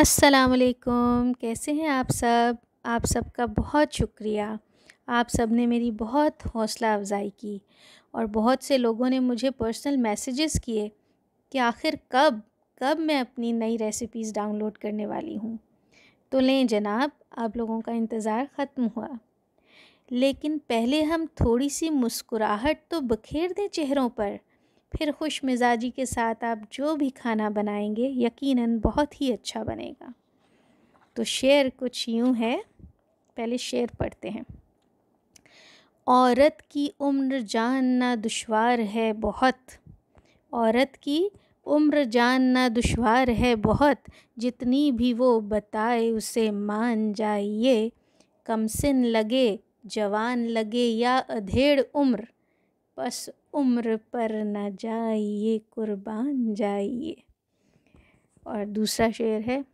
असलकुम कैसे हैं आप सब आप सबका बहुत शुक्रिया आप सब ने मेरी बहुत हौसला अफजाई की और बहुत से लोगों ने मुझे पर्सनल मैसेजेस किए कि आखिर कब कब मैं अपनी नई रेसिपीज़ डाउनलोड करने वाली हूँ तो लें जनाब आप लोगों का इंतज़ार ख़त्म हुआ लेकिन पहले हम थोड़ी सी मुस्कुराहट तो बखेर दें चेहरों पर फिर खुश मिजाजी के साथ आप जो भी खाना बनाएंगे यकीनन बहुत ही अच्छा बनेगा तो शेर कुछ यूँ है पहले शेर पढ़ते हैं औरत की उम्र जानना दुशवार है बहुत औरत की उम्र जानना दुशवार है बहुत जितनी भी वो बताए उसे मान जाइए कमसिन लगे जवान लगे या अधेड़ उम्र बस उम्र पर न जाइए कुर्बान जाइए और दूसरा शेर है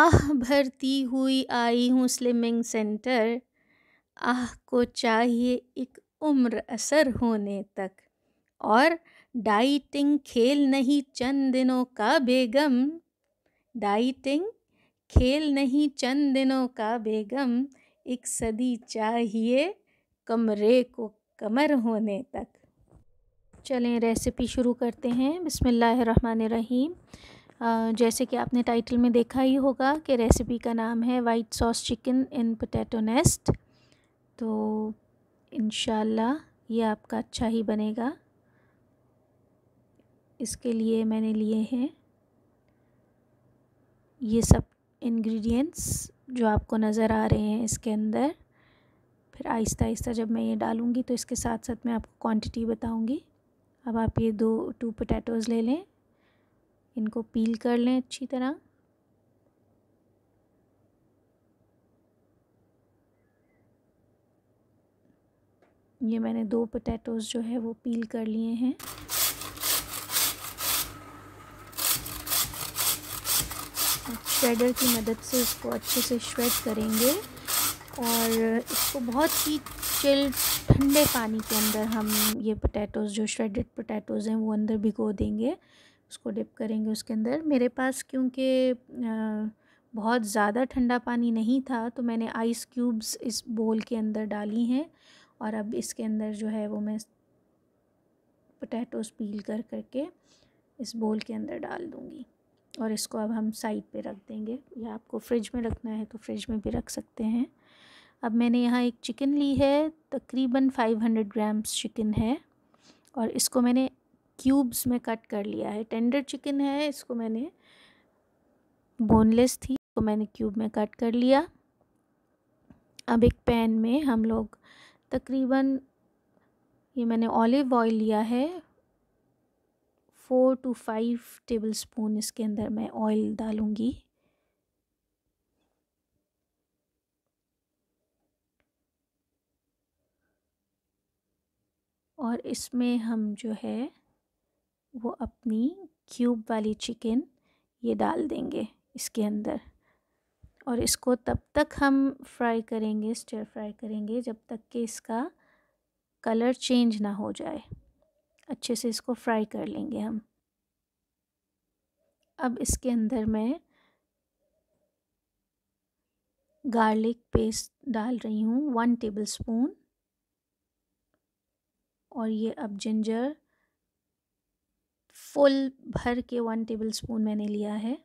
आह भरती हुई आई हूँ स्लिमिंग सेंटर आह को चाहिए एक उम्र असर होने तक और डाइटिंग खेल नहीं चंद दिनों का बेगम डाइटिंग खेल नहीं चंद दिनों का बेगम एक सदी चाहिए कमरे को कमर होने तक चलें रेसिपी शुरू करते हैं बिसमीम जैसे कि आपने टाइटल में देखा ही होगा कि रेसिपी का नाम है white sauce chicken in potato nest तो इन ये आपका अच्छा ही बनेगा इसके लिए मैंने लिए हैं ये सब इंग्रेडिएंट्स जो आपको नज़र आ रहे हैं इसके अंदर फिर आहिस्ता आहिस्ता जब मैं ये डालूँगी तो इसके साथ साथ मैं आपको क्वांटिटी बताऊँगी अब आप ये दो टू पोटैटोज़ ले लें इनको पील कर लें अच्छी तरह ये मैंने दो पोटैटोज़ जो है वो पील कर लिए हैं श्रेडर की मदद से इसको अच्छे से श्रेड करेंगे और इसको बहुत ही चिल ठंडे पानी के अंदर हम ये पोटैटोज़ जो श्रेडेड पोटैटोज़ हैं वो अंदर भिगो देंगे उसको डिप करेंगे उसके अंदर मेरे पास क्योंकि बहुत ज़्यादा ठंडा पानी नहीं था तो मैंने आइस क्यूब्स इस बोल के अंदर डाली हैं और अब इसके अंदर जो है वो मैं पोटैटोज़ पील कर करके इस बोल के अंदर डाल दूँगी और इसको अब हम साइड पे रख देंगे या आपको फ्रिज में रखना है तो फ्रिज में भी रख सकते हैं अब मैंने यहाँ एक चिकन ली है तकरीबन 500 ग्राम्स चिकन है और इसको मैंने क्यूब्स में कट कर लिया है टेंडर चिकन है इसको मैंने बोनलेस थी इसको मैंने क्यूब में कट कर लिया अब एक पैन में हम लोग तकरीबन ये मैंने ऑलिव ऑयल लिया है four two five tablespoon इसके अंदर मैं ऑयल डालूँगी और इसमें हम जो है वो अपनी क्यूब वाली चिकन ये डाल देंगे इसके अंदर और इसको तब तक हम फ्राई करेंगे स्टेयर फ्राई करेंगे जब तक कि इसका कलर चेंज ना हो जाए अच्छे से इसको फ्राई कर लेंगे हम अब इसके अंदर मैं गार्लिक पेस्ट डाल रही हूँ वन टेबल स्पून और ये अब जिंजर फुल भर के वन टेबल स्पून मैंने लिया है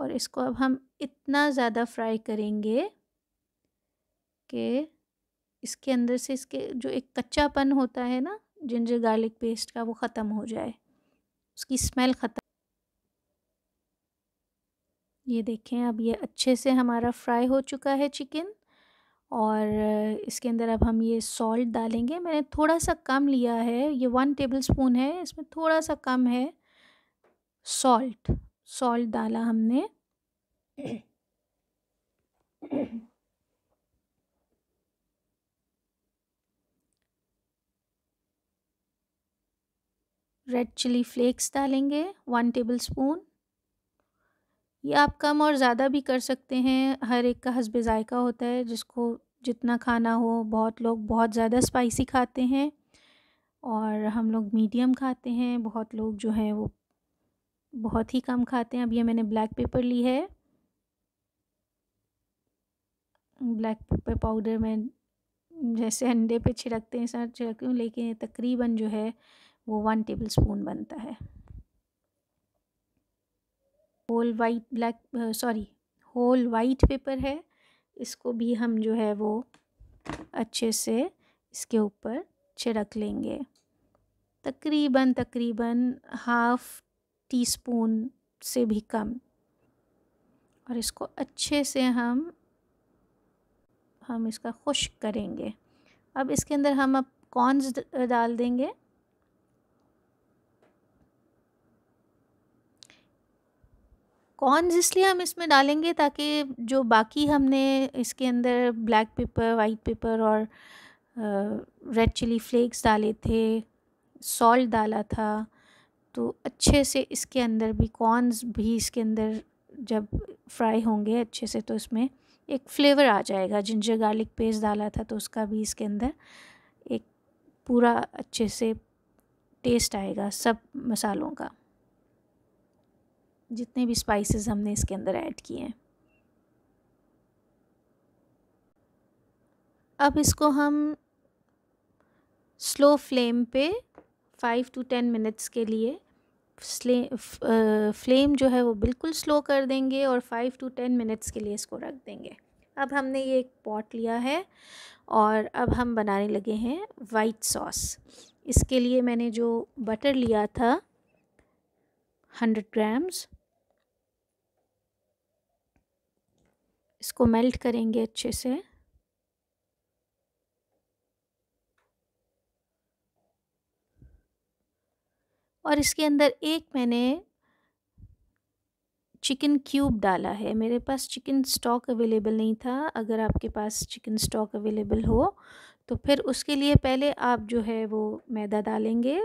और इसको अब हम इतना ज़्यादा फ्राई करेंगे कि इसके अंदर से इसके जो एक कच्चापन होता है ना जिंजर गार्लिक पेस्ट का वो ख़त्म हो जाए उसकी स्मेल ख़त्म ये देखें अब ये अच्छे से हमारा फ्राई हो चुका है चिकन और इसके अंदर अब हम ये सॉल्ट डालेंगे मैंने थोड़ा सा कम लिया है ये वन टेबल स्पून है इसमें थोड़ा सा कम है सॉल्ट सॉल्ट डाला हमने रेड चिली फ्लेक्स डालेंगे वन टेबल स्पून ये आप कम और ज़्यादा भी कर सकते हैं हर एक का हसब जायका होता है जिसको जितना खाना हो बहुत लोग बहुत ज़्यादा स्पाइसी खाते हैं और हम लोग मीडियम खाते हैं बहुत लोग जो हैं वो बहुत ही कम खाते हैं अब ये मैंने ब्लैक पेपर ली है ब्लैक पेपर पाउडर मैं जैसे अंडे पे छिड़कते हैं सर छिड़कती हूँ लेकिन तकरीबन जो है वो वन टेबल स्पून बनता है whole white black sorry whole white pepper है इसको भी हम जो है वो अच्छे से इसके ऊपर छिड़क लेंगे तकरीबन तकरीबन हाफ टी स्पून से भी कम और इसको अच्छे से हम हम इसका खुश्क करेंगे अब इसके अंदर हम अब कॉर्नस डाल देंगे कॉर्नस इसलिए हम इसमें डालेंगे ताकि जो बाकी हमने इसके अंदर ब्लैक पेपर वाइट पेपर और रेड चिली फ्लेक्स डाले थे सॉल्ट डाला था तो अच्छे से इसके अंदर भी कॉर्नस भी इसके अंदर जब फ्राई होंगे अच्छे से तो इसमें एक फ्लेवर आ जाएगा जिंजर गार्लिक पेस्ट डाला था तो उसका भी इसके अंदर एक पूरा अच्छे से टेस्ट आएगा सब मसालों का जितने भी स्पाइसेस हमने इसके अंदर ऐड किए हैं अब इसको हम स्लो फ्लेम पे फाइव टू टेन मिनट्स के लिए फ्लेम जो है वो बिल्कुल स्लो कर देंगे और फाइव टू टेन मिनट्स के लिए इसको रख देंगे अब हमने ये एक पॉट लिया है और अब हम बनाने लगे हैं वाइट सॉस इसके लिए मैंने जो बटर लिया था हंड्रेड ग्राम्स इसको मेल्ट करेंगे अच्छे से और इसके अंदर एक मैंने चिकन क्यूब डाला है मेरे पास चिकन स्टॉक अवेलेबल नहीं था अगर आपके पास चिकन स्टॉक अवेलेबल हो तो फिर उसके लिए पहले आप जो है वो मैदा डालेंगे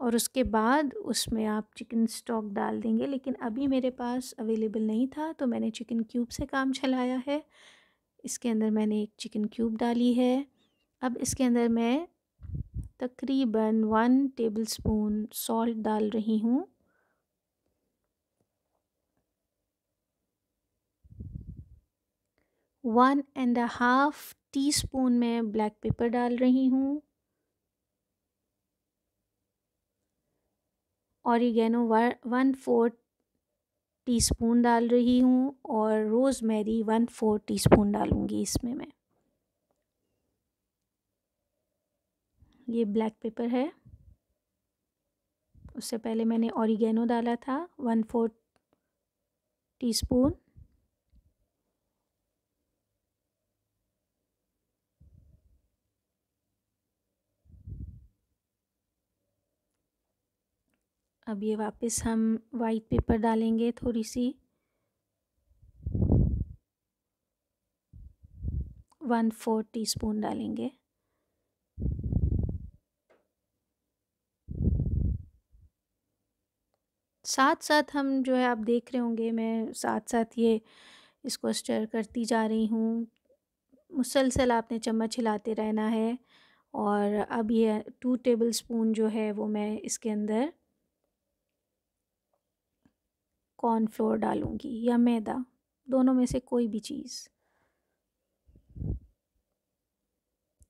और उसके बाद उसमें आप चिकन स्टॉक डाल देंगे लेकिन अभी मेरे पास अवेलेबल नहीं था तो मैंने चिकन क्यूब से काम चलाया है इसके अंदर मैंने एक चिकन क्यूब डाली है अब इसके अंदर मैं तकरीबन वन टेबल स्पून सॉल्ट डाल रही हूँ one and half teaspoon मैं ब्लैक पेपर डाल रही हूँ औरिगेनो वन फोर्थ टीस्पून डाल रही हूँ और रोज़मेरी वन फोर्थ टीस्पून डालूँगी इसमें मैं ये ब्लैक पेपर है उससे पहले मैंने औरिगेनो डाला था वन फोर्थ टीस्पून अब ये वापस हम वाइट पेपर डालेंगे थोड़ी सी वन फोर टीस्पून डालेंगे साथ साथ हम जो है आप देख रहे होंगे मैं साथ साथ ये इसको स्टर करती जा रही हूँ मुसलसल आपने चम्मच हिलाते रहना है और अब ये टू टेबल स्पून जो है वो मैं इसके अंदर कॉर्नफ्लोर डालूँगी या मैदा दोनों में से कोई भी चीज़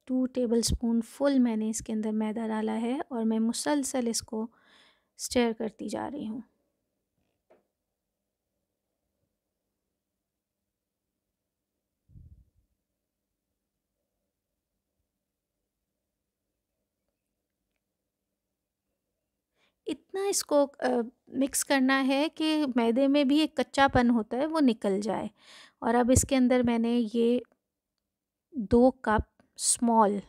टू टेबल स्पून फुल मैंने इसके अंदर मैदा डाला है और मैं मुसलसल इसको स्टेयर करती जा रही हूँ इतना इसको मिक्स करना है कि मैदे में भी एक कच्चापन होता है वो निकल जाए और अब इसके अंदर मैंने ये दो कप स्मॉल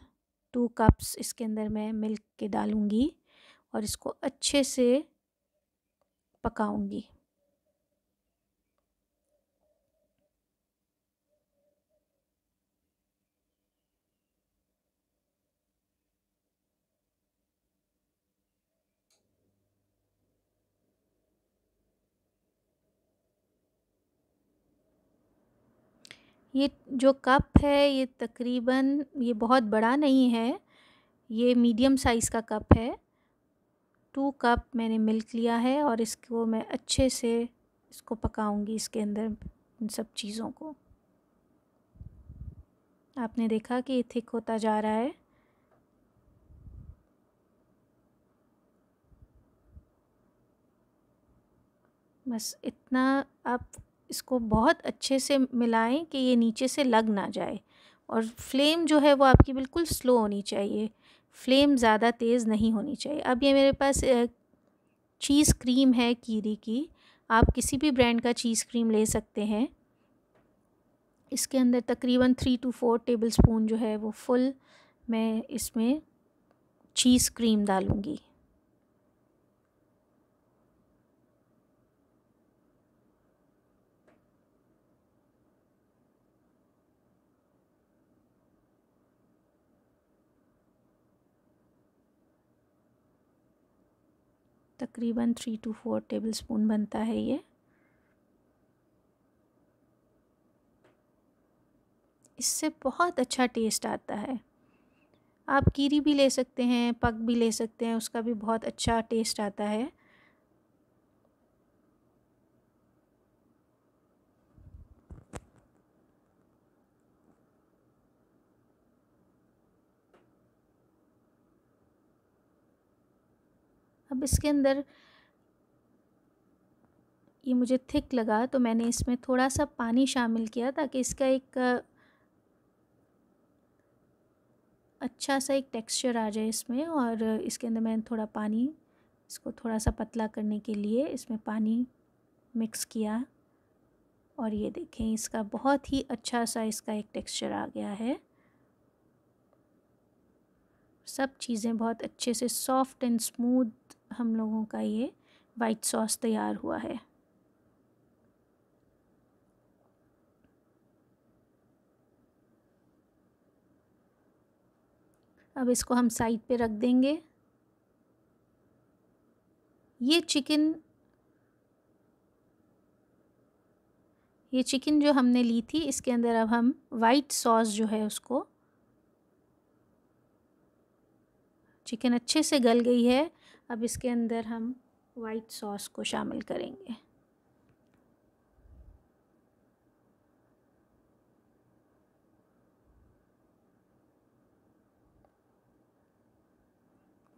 टू कप्स इसके अंदर मैं मिल्क के डालूँगी और इसको अच्छे से पकाऊँगी ये जो कप है ये तकरीबन ये बहुत बड़ा नहीं है ये मीडियम साइज़ का कप है टू कप मैंने मिल्क लिया है और इसको मैं अच्छे से इसको पकाऊंगी इसके अंदर इन सब चीज़ों को आपने देखा कि ये थिक होता जा रहा है बस इतना आप इसको बहुत अच्छे से मिलाएं कि ये नीचे से लग ना जाए और फ्लेम जो है वो आपकी बिल्कुल स्लो होनी चाहिए फ्लेम ज़्यादा तेज़ नहीं होनी चाहिए अब ये मेरे पास चीज़ क्रीम है कीरी की आप किसी भी ब्रांड का चीज़ क्रीम ले सकते हैं इसके अंदर तकरीबन three two four tablespoon जो है वो फुल मैं इसमें चीज़ क्रीम डालूँगी तकरीबन three two four tablespoon बनता है ये इससे बहुत अच्छा टेस्ट आता है आप कीरी भी ले सकते हैं पक भी ले सकते हैं उसका भी बहुत अच्छा टेस्ट आता है अब इसके अंदर ये मुझे थिक लगा तो मैंने इसमें थोड़ा सा पानी शामिल किया ताकि इसका एक अच्छा सा एक टेक्सचर आ जाए इसमें और इसके अंदर मैंने थोड़ा पानी इसको थोड़ा सा पतला करने के लिए इसमें पानी मिक्स किया और ये देखें इसका बहुत ही अच्छा सा इसका एक टेक्सचर आ गया है सब चीज़ें बहुत अच्छे से सॉफ्ट एंड स्मूथ हम लोगों का ये वाइट सॉस तैयार हुआ है अब इसको हम साइड पे रख देंगे ये चिकन ये चिकन जो हमने ली थी इसके अंदर अब हम वाइट सॉस जो है उसको चिकन अच्छे से गल गई है अब इसके अंदर हम वाइट सॉस को शामिल करेंगे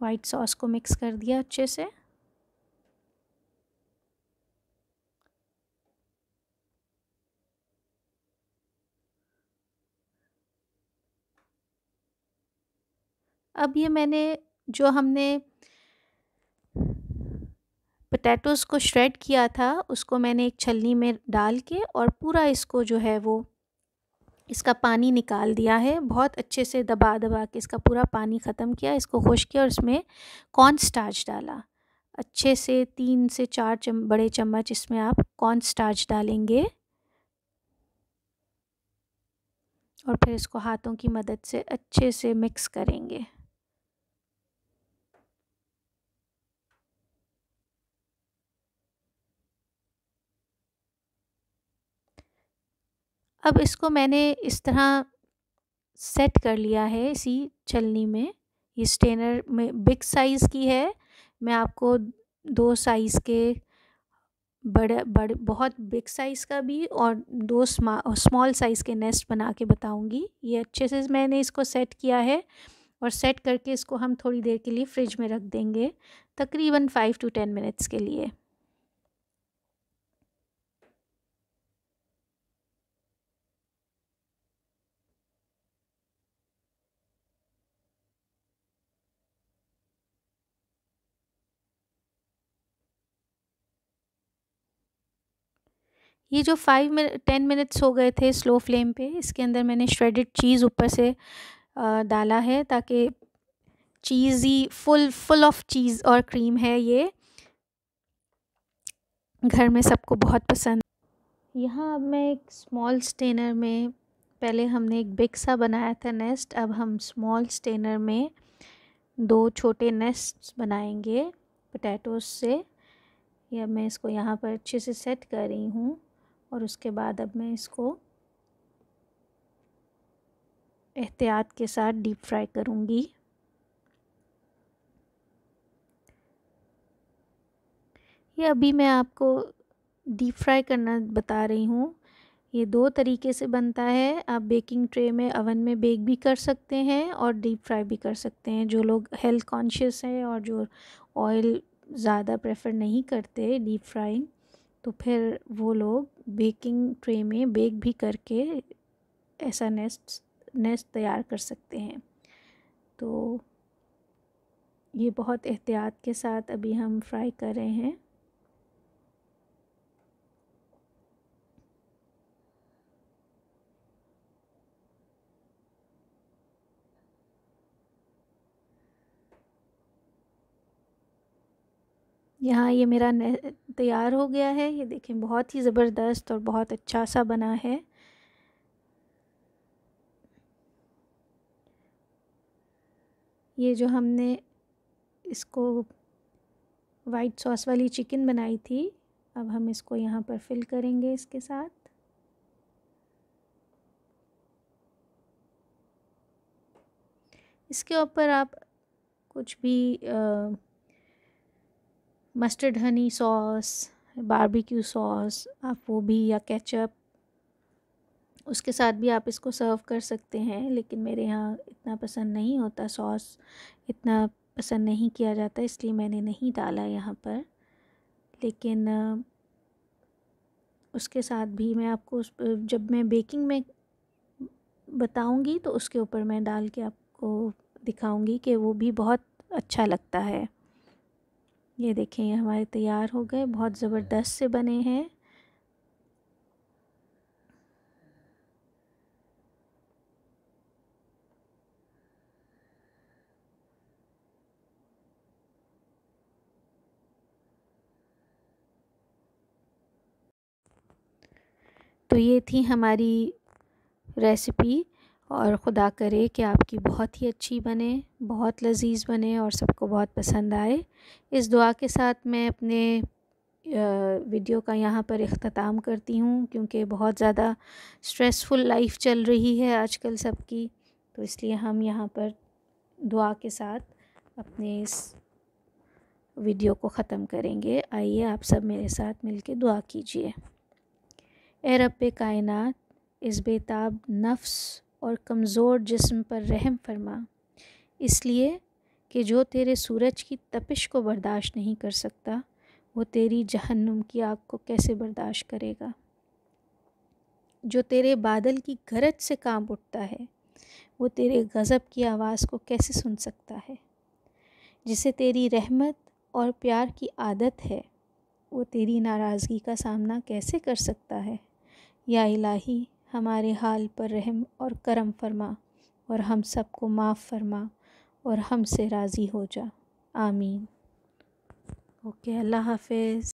वाइट सॉस को मिक्स कर दिया अच्छे से अब ये मैंने जो हमने पटैटोज़ को श्रेड किया था उसको मैंने एक छलनी में डाल के और पूरा इसको जो है वो इसका पानी निकाल दिया है बहुत अच्छे से दबा दबा के इसका पूरा पानी ख़त्म किया इसको खुश किया और इसमें कॉर्न स्टार्च डाला अच्छे से तीन से चार चम, बड़े चम्मच इसमें आप कॉर्न स्टार्च डालेंगे और फिर इसको हाथों की मदद से अच्छे से मिक्स करेंगे अब इसको मैंने इस तरह सेट कर लिया है इसी चलनी में ये स्टेनर में बिग साइज़ की है मैं आपको दो साइज़ के बड़े बड़े बहुत बिग साइज़ का भी और दो स्मॉल साइज़ के नेस्ट बना के बताऊंगी ये अच्छे से मैंने इसको सेट किया है और सेट करके इसको हम थोड़ी देर के लिए फ्रिज में रख देंगे तकरीबन फ़ाइव टू टेन मिनट्स के लिए ये जो फाइव मिनट टेन मिनट्स हो गए थे स्लो फ्लेम पे इसके अंदर मैंने श्रेडेड चीज़ ऊपर से डाला है ताकि cheesy full full of cheese और क्रीम है ये घर में सबको बहुत पसंद यहाँ अब मैं एक स्मॉल स्टेनर में पहले हमने एक बिग सा बनाया था नेस्ट अब हम स्मॉल स्टेनर में दो छोटे नेस्ट बनाएंगे पोटैटोज से या मैं इसको यहाँ पर अच्छे से सेट कर रही हूँ और उसके बाद अब मैं इसको एहतियात के साथ डीप फ्राई करूँगी ये अभी मैं आपको डीप फ्राई करना बता रही हूँ ये दो तरीके से बनता है आप बेकिंग ट्रे में अवन में बेक भी कर सकते हैं और डीप फ्राई भी कर सकते हैं जो लोग हेल्थ कॉन्शियस हैं और जो ऑयल ज़्यादा प्रेफर नहीं करते डीप फ्राइंग तो फिर वो लोग बेकिंग ट्रे में बेक भी करके ऐसा नेस्ट नेस्ट तैयार कर सकते हैं तो ये बहुत एहतियात के साथ अभी हम फ्राई कर रहे हैं यहाँ ये मेरा तैयार हो गया है ये देखें बहुत ही ज़बरदस्त और बहुत अच्छा सा बना है ये जो हमने इसको वाइट सॉस वाली चिकन बनाई थी अब हम इसको यहाँ पर फिल करेंगे इसके साथ इसके ऊपर आप कुछ भी आ, mustard honey sauce barbecue sauce आप वो भी या केचप उसके साथ भी आप इसको सर्व कर सकते हैं लेकिन मेरे यहाँ इतना पसंद नहीं होता सॉस इतना पसंद नहीं किया जाता इसलिए मैंने नहीं डाला यहाँ पर लेकिन उसके साथ भी मैं आपको उस जब मैं बेकिंग में बताऊंगी तो उसके ऊपर मैं डाल के आपको दिखाऊंगी कि वो भी बहुत अच्छा लगता है ये देखें ये हमारे तैयार हो गए बहुत ज़बरदस्त से बने हैं तो ये थी हमारी रेसिपी और ख़ुदा करे कि आपकी बहुत ही अच्छी बने बहुत लजीज़ बने और सबको बहुत पसंद आए इस दुआ के साथ मैं अपने वीडियो का यहाँ पर अख्ताम करती हूँ क्योंकि बहुत ज़्यादा स्ट्रेसफुल लाइफ चल रही है आजकल सबकी तो इसलिए हम यहाँ पर दुआ के साथ अपने इस वीडियो को ख़त्म करेंगे आइए आप सब मेरे साथ मिलके दुआ कीजिए ए रब कायनात इस बेताब नफ्स और कमज़ोर जिस्म पर रहम फरमा इसलिए कि जो तेरे सूरज की तपिश को बर्दाश्त नहीं कर सकता वो तेरी जहन्नुम की आग को कैसे बर्दाश्त करेगा जो तेरे बादल की गरज से काम उठता है वो तेरे गज़ब की आवाज़ को कैसे सुन सकता है जिसे तेरी रहमत और प्यार की आदत है वो तेरी नाराज़गी का सामना कैसे कर सकता है या इलाही हमारे हाल पर रहम और करम फरमा और हम सबको माफ़ फरमा और हमसे राज़ी हो जा आमीन ओके अल्लाह हाफिज़